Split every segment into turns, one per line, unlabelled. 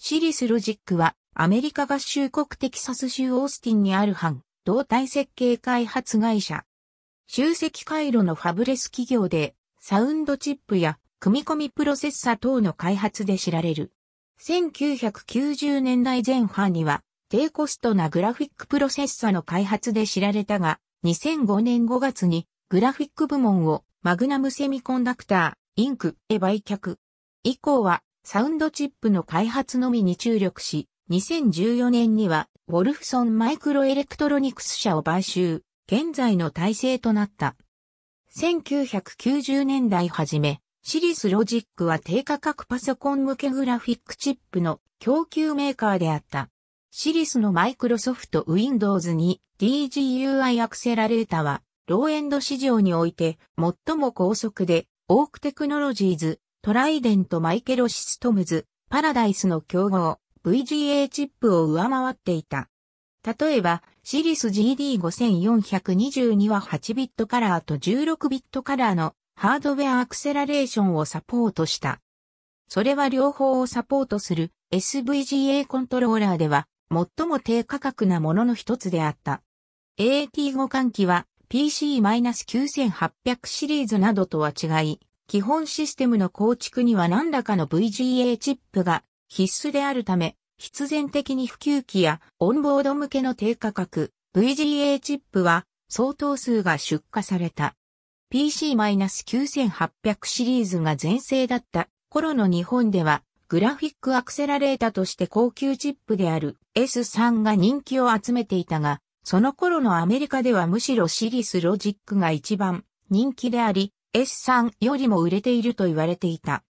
シリスロジックはアメリカ合衆国テキサス州オースティンにある反動体設計開発会社。集積回路のファブレス企業でサウンドチップや組み込みプロセッサ等の開発で知られる。1990年代前半には低コストなグラフィックプロセッサの開発で知られたが、2005年5月にグラフィック部門をマグナムセミコンダクター、インクへ売却。以降はサウンドチップの開発のみに注力し、2014年には、ウォルフソンマイクロエレクトロニクス社を買収、現在の体制となった。1990年代初め、シリスロジックは低価格パソコン向けグラフィックチップの供給メーカーであった。シリスのマイクロソフト Windows に DGUI アクセラレータは、ローエンド市場において最も高速で、オークテクノロジーズトライデント・マイケロシストムズ、パラダイスの競合、VGA チップを上回っていた。例えば、シリス GD5422 は8ビットカラーと16ビットカラーのハードウェアアクセラレーションをサポートした。それは両方をサポートする SVGA コントローラーでは最も低価格なものの一つであった。a t 互換機は PC-9800 シリーズなどとは違い、基本システムの構築には何らかの VGA チップが必須であるため、必然的に普及機やオンボード向けの低価格 VGA チップは相当数が出荷された。PC-9800 シリーズが全盛だった頃の日本ではグラフィックアクセラレータとして高級チップである S3 が人気を集めていたが、その頃のアメリカではむしろシリスロジックが一番人気であり、S 3よりも売れていると言われていた。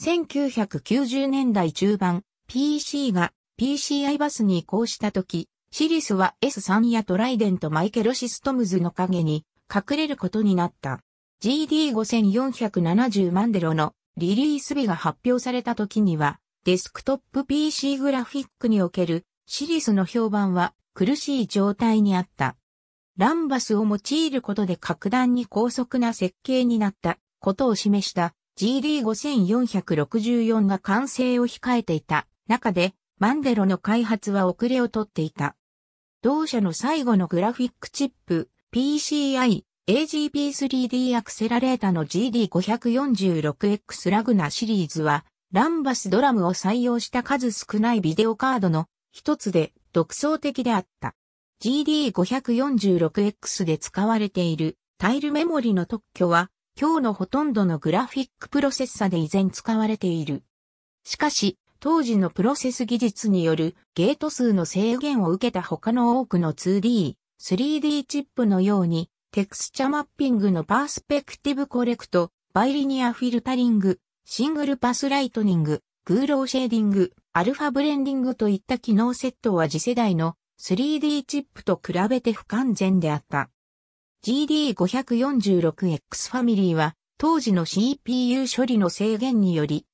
1990年代中盤、PC が PCI バスに移行した時、シリスは S3 やトライデントマイケロシストムズの影に隠れることになった。GD5470 マンデロのリリース日が発表された時には、デスクトップ PC グラフィックにおけるシリスの評判は苦しい状態にあった。ランバスを用いることで格段に高速な設計になったことを示した GD5464 が完成を控えていた中でマンデロの開発は遅れをとっていた。同社の最後のグラフィックチップ PCI AGP3D アクセラレータの GD546X ラグナシリーズはランバスドラムを採用した数少ないビデオカードの一つで独創的であった。GD546X で使われているタイルメモリの特許は今日のほとんどのグラフィックプロセッサで依然使われている。しかし、当時のプロセス技術によるゲート数の制限を受けた他の多くの 2D、3D チップのように、テクスチャマッピングのパースペクティブコレクト、バイリニアフィルタリング、シングルパスライトニング、グーローシェーディング、アルファブレンディングといった機能セットは次世代の 3D チップと比べて不完全であった。GD546X ファミリーは当時の CPU 処理の制限により、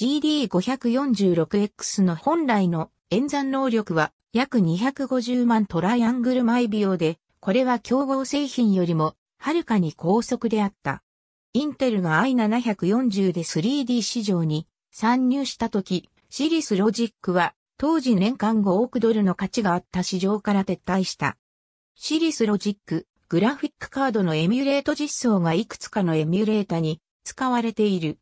GD546X の本来の演算能力は約250万トライアングル毎秒で、これは競合製品よりもはるかに高速であった。インテルが i740 で 3D 市場に参入した時、シリスロジックは当時年間5億ドルの価値があった市場から撤退した。シリスロジック、グラフィックカードのエミュレート実装がいくつかのエミュレータに使われている。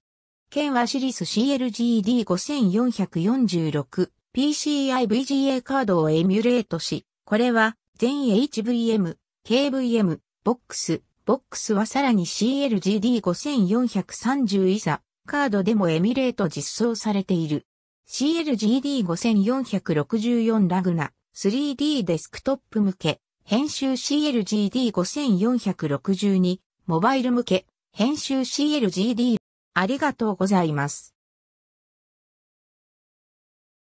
県はシリス CLGD5446 PCI VGA カードをエミュレートし、これは全 HVM、KVM、BOX、BOX はさらに CLGD5430 イサカードでもエミュレート実装されている。CLGD5464 ラグナ 3D デスクトップ向け、編集 CLGD5462 モバイル向け、編集 CLGD ありがとうございます。